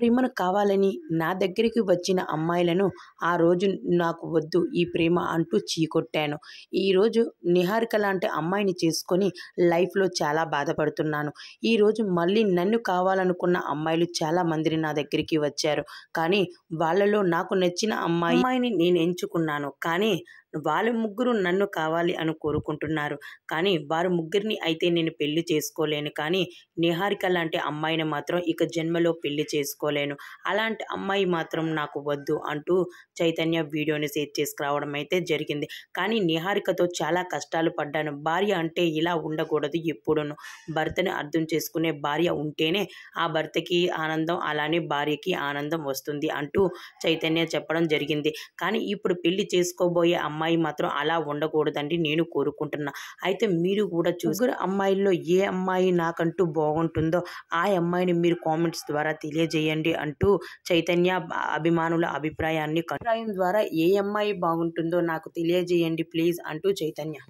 ప్రేమను కావాలని నా దగ్గరికి వచ్చిన అమ్మాయిలను ఆ రోజు నాకు వద్దు ఈ ప్రేమ అంటూ చీకొట్టాను ఈరోజు నిహారిక లాంటి అమ్మాయిని చేసుకొని లైఫ్లో చాలా బాధపడుతున్నాను ఈరోజు మళ్ళీ నన్ను కావాలనుకున్న అమ్మాయిలు చాలా మందిని నా దగ్గరికి వచ్చారు కానీ వాళ్ళలో నాకు నచ్చిన అమ్మాయి అమ్మాయిని నేను ఎంచుకున్నాను కానీ వాళ్ళ ముగ్గురు నన్ను కావాలి అని కోరుకుంటున్నారు కానీ వారు ముగ్గురిని అయితే నేను పెళ్లి చేసుకోలేను కానీ నిహారిక లాంటి అమ్మాయిని మాత్రం ఇక జన్మలో పెళ్లి చేసుకో చేసుకోలేను అలాంటి అమ్మాయి మాత్రం నాకు వద్దు అంటూ చైతన్య వీడియోని షేర్ చేసుకురావడం అయితే జరిగింది కానీ నిహారికతో చాలా కష్టాలు పడ్డాను భార్య అంటే ఇలా ఉండకూడదు ఎప్పుడూను భర్తని అర్థం చేసుకునే భార్య ఉంటేనే ఆ భర్తకి ఆనందం అలానే భార్యకి ఆనందం వస్తుంది అంటూ చైతన్య చెప్పడం జరిగింది కానీ ఇప్పుడు పెళ్లి చేసుకోబోయే అమ్మాయి మాత్రం అలా ఉండకూడదండి నేను కోరుకుంటున్నా అయితే మీరు కూడా చూసుకుని అమ్మాయిల్లో ఏ అమ్మాయి నాకంటూ బాగుంటుందో ఆ అమ్మాయిని మీరు కామెంట్స్ ద్వారా తెలియజేయండి చేయండి అంటూ చైతన్య అభిమానుల అభిప్రాయాన్ని అభిప్రాయం ద్వారా ఏ అమ్మాయి బాగుంటుందో నాకు తెలియజేయండి ప్లీజ్ అంటూ చైతన్య